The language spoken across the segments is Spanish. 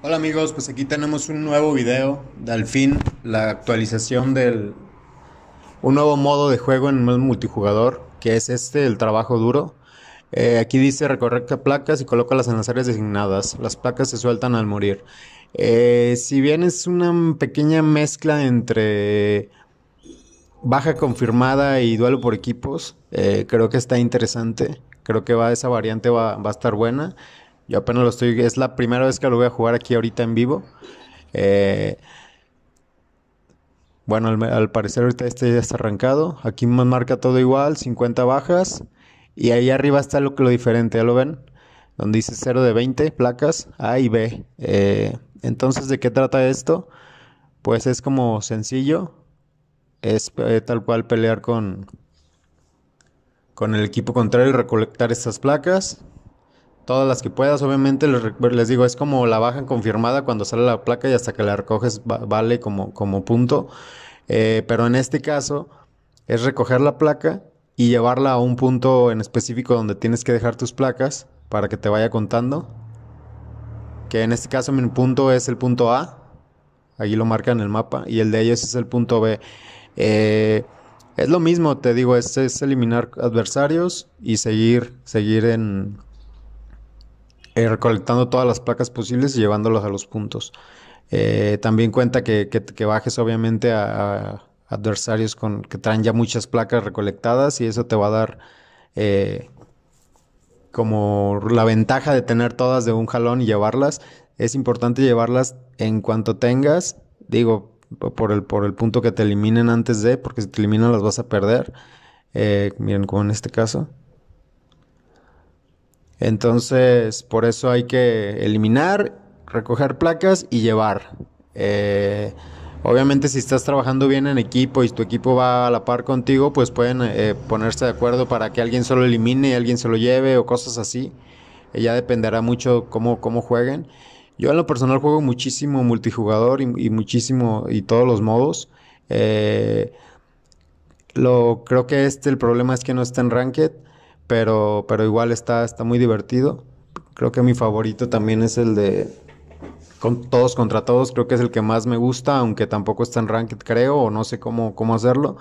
Hola amigos, pues aquí tenemos un nuevo video de al fin la actualización del un nuevo modo de juego en el multijugador que es este, el trabajo duro. Eh, aquí dice recorrer placas y colócalas en las áreas designadas. Las placas se sueltan al morir. Eh, si bien es una pequeña mezcla entre baja confirmada y duelo por equipos, eh, creo que está interesante. Creo que va esa variante va, va a estar buena. Yo apenas lo estoy, es la primera vez que lo voy a jugar aquí ahorita en vivo. Eh, bueno, al, parecer ahorita este ya está arrancado. Aquí me marca todo igual, 50 bajas. Y ahí arriba está lo que lo diferente, ¿ya lo ven? Donde dice 0 de 20 placas A y B. Eh, entonces, ¿de qué trata esto? Pues es como sencillo. Es eh, tal cual pelear con, con el equipo contrario y recolectar estas placas todas las que puedas. Obviamente les, digo, es como la baja confirmada cuando sale la placa y hasta que la recoges vale como, como punto. Eh, pero en este caso es recoger la placa y llevarla a un punto en específico donde tienes que dejar tus placas para que te vaya contando. Que en este caso mi punto es el punto A. Allí lo marca en el mapa. Y el de ellos es el punto B. Eh, es lo mismo, te digo, es, es eliminar adversarios y seguir, seguir en, eh, recolectando todas las placas posibles y llevándolas a los puntos. Eh, también cuenta que, bajes obviamente a, adversarios con, que traen ya muchas placas recolectadas y eso te va a dar eh, como la ventaja de tener todas de un jalón y llevarlas. Es importante llevarlas en cuanto tengas, digo, por el, por el punto que te eliminen antes de, porque si te eliminan las vas a perder. miren, como en este caso. Entonces, por eso hay que eliminar, recoger placas y llevar. Eh, obviamente, si estás trabajando bien en equipo y tu equipo va a la par contigo, pues pueden eh, ponerse de acuerdo para que alguien se lo elimine y alguien se lo lleve o cosas así. Eh, ya dependerá mucho cómo, jueguen. Yo en lo personal juego muchísimo multijugador y, muchísimo y todos los modos. lo, creo que este el problema es que no está en ranked pero, pero igual está, está muy divertido. Creo que mi favorito también es el de con todos contra todos, creo que es el que más me gusta, aunque tampoco está en ranked, creo, o no sé cómo, cómo hacerlo,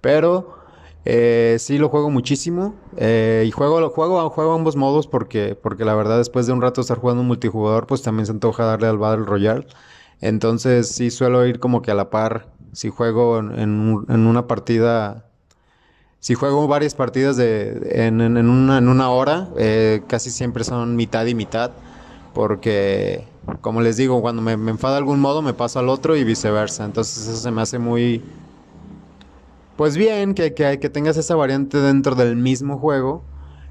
pero eh, sí lo juego muchísimo eh, y juego, lo juego, juego ambos modos porque, porque la verdad después de un rato estar jugando un multijugador, pues también se antoja darle al Battle Royale, entonces sí suelo ir como que a la par, si juego en una partida si juego varias partidas de, en, una, hora, eh, casi siempre son mitad y mitad, porque como les digo, cuando me, enfada de algún modo me paso al otro y viceversa. Entonces eso se me hace muy... Pues bien, que, que, que tengas esa variante dentro del mismo juego.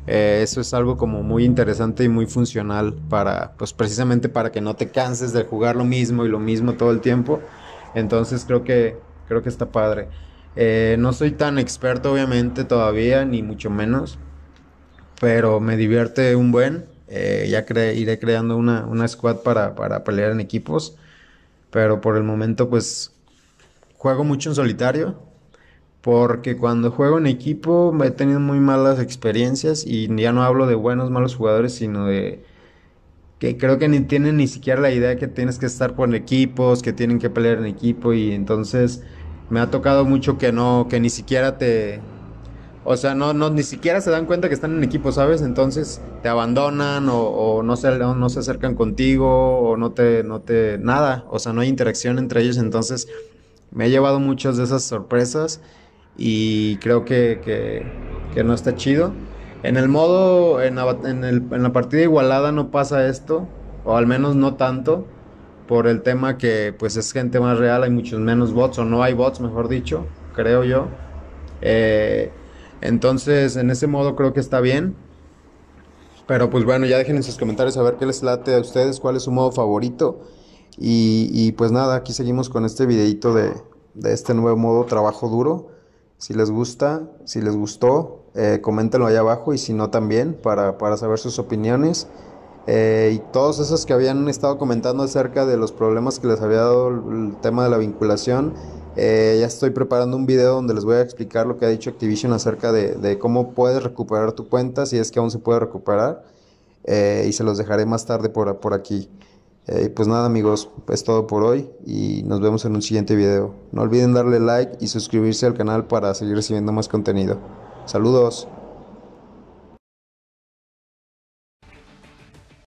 Eh, eso es algo como muy interesante y muy funcional para, pues precisamente para que no te canses de jugar lo mismo y lo mismo todo el tiempo. Entonces creo que, creo que está padre. Eh, no soy tan experto obviamente todavía, ni mucho menos, pero me divierte un buen. Eh, ya iré creando una, una squad para, pelear en equipos, pero por el momento pues juego mucho en solitario, porque cuando juego en equipo he tenido muy malas experiencias y ya no hablo de buenos, malos jugadores, sino de que creo que ni tienen ni siquiera la idea que tienes que estar con equipos, que tienen que pelear en equipo y entonces me ha tocado mucho que no, que ni siquiera te, o sea, no, no, ni siquiera se dan cuenta que están en equipo, ¿sabes? Entonces te abandonan o, no, se, no, se acercan contigo o no te, no te, nada, o sea, no hay interacción entre ellos. Entonces me ha llevado muchas de esas sorpresas y creo que, que, no está chido. En el modo, en en la partida igualada no pasa esto, o al menos no tanto por el tema que pues es gente más real, hay muchos menos bots o no hay bots, mejor dicho, creo yo. Eh, entonces, en ese modo creo que está bien. Pero pues bueno, ya dejen en sus comentarios a ver qué les late a ustedes, cuál es su modo favorito. Y, pues nada, aquí seguimos con este videito de, este nuevo modo trabajo duro. Si les gusta, si les gustó, eh, coméntenlo ahí abajo y si no también para, para saber sus opiniones. Eh, y todos esos que habían estado comentando acerca de los problemas que les había dado el tema de la vinculación, eh, ya estoy preparando un video donde les voy a explicar lo que ha dicho Activision acerca de, cómo puedes recuperar tu cuenta, si es que aún se puede recuperar, eh, y se los dejaré más tarde por, aquí. pues nada amigos, es todo por hoy y nos vemos en un siguiente video. No olviden darle like y suscribirse al canal para seguir recibiendo más contenido. Saludos.